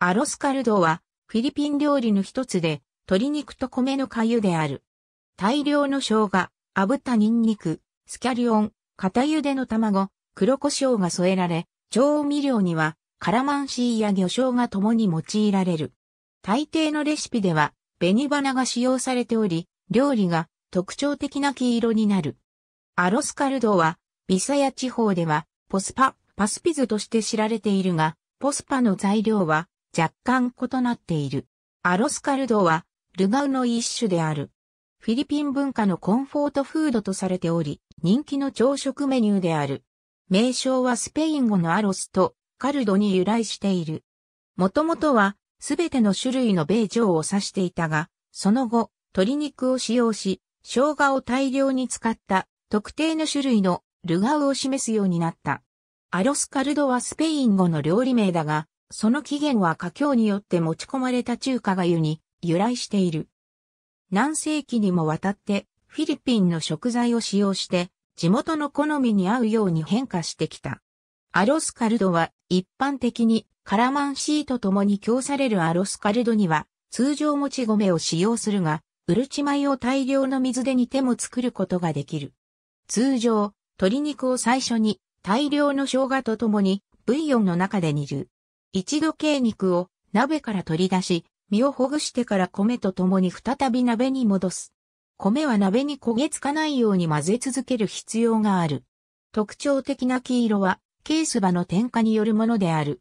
アロスカルドはフィリピン料理の一つで鶏肉と米の粥である。大量の生姜、炙ったニンニク、スキャリオン、片茹での卵、黒胡椒が添えられ、調味料にはカラマンシーや魚醤が共に用いられる。大抵のレシピでは紅花が使用されており、料理が特徴的な黄色になる。アロスカルドはビサヤ地方ではポスパ、パスピズとして知られているが、ポスパの材料は若干異なっている。アロスカルドは、ルガウの一種である。フィリピン文化のコンフォートフードとされており、人気の朝食メニューである。名称はスペイン語のアロスとカルドに由来している。もともとは、すべての種類の米状を指していたが、その後、鶏肉を使用し、生姜を大量に使った特定の種類のルガウを示すようになった。アロスカルドはスペイン語の料理名だが、その起源は華僑によって持ち込まれた中華が湯に由来している。何世紀にもわたってフィリピンの食材を使用して地元の好みに合うように変化してきた。アロスカルドは一般的にカラマンシーと共に供されるアロスカルドには通常もち米を使用するが、うるち米を大量の水で煮ても作ることができる。通常、鶏肉を最初に大量の生姜と共にブイヨンの中で煮る。一度鶏肉を鍋から取り出し、身をほぐしてから米と共に再び鍋に戻す。米は鍋に焦げつかないように混ぜ続ける必要がある。特徴的な黄色は、ケース場の添加によるものである。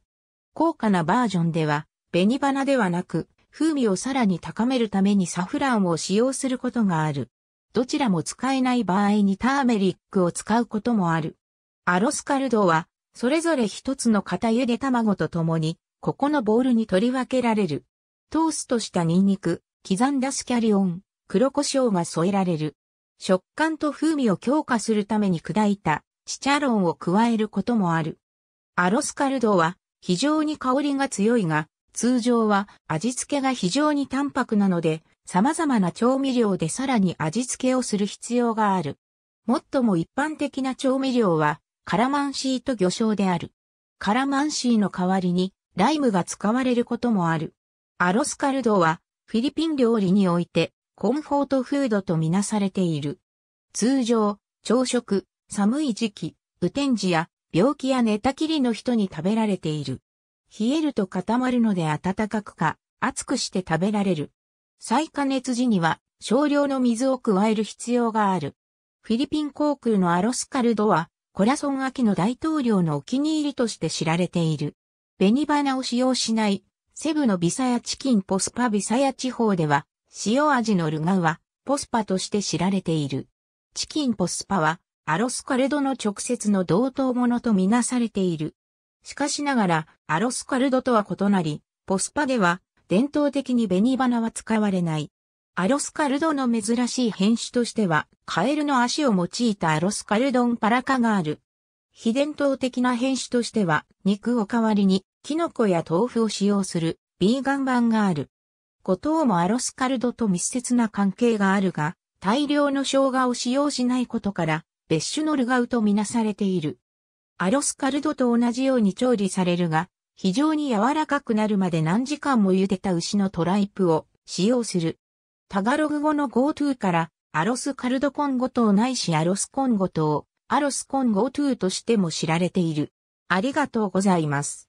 高価なバージョンでは、紅花ではなく、風味をさらに高めるためにサフランを使用することがある。どちらも使えない場合にターメリックを使うこともある。アロスカルドはそれぞれ一つの片茹で卵と共に、ここのボウルに取り分けられる。トーストしたニンニク、刻んだスキャリオン、黒胡椒が添えられる。食感と風味を強化するために砕いたチチャロンを加えることもある。アロスカルドは非常に香りが強いが、通常は味付けが非常に淡白なので、様々な調味料でさらに味付けをする必要がある。もっとも一般的な調味料はカラマンシーと魚醤である。カラマンシーの代わりにライムが使われることもある。アロスカルドはフィリピン料理においてコンフォートフードとみなされている。通常、朝食、寒い時期、雨天時や病気や寝たきりの人に食べられている。冷えると固まるので暖かくか、熱くして食べられる。再加熱時には少量の水を加える必要がある。フィリピン航空のアロスカルドはコラソン秋の大統領のお気に入りとして知られている。紅花を使用しない、セブのビサヤチキンポスパビサヤ地方では、塩味のルガは、ポスパとして知られている。チキンポスパは、アロスカルドの直接の同等ものとみなされている。しかしながら、アロスカルドとは異なり、ポスパでは、伝統的に紅花は使われない。アロスカルドの珍しい変種としては、カエルの足を用いたアロスカルドンパラカがある。非伝統的な変種としては、肉を代わりに、キノコや豆腐を使用する、ビーガン版がある。五島もアロスカルドと密接な関係があるが、大量の生姜を使用しないことから、別種のルガウとみなされている。アロスカルドと同じように調理されるが、非常に柔らかくなるまで何時間も茹でた牛のトライプを使用する。タガログ語の GoTo から、アロスカルドコンゴ島ないしアロスコンゴ島、アロスコンゴ GoTo としても知られている。ありがとうございます。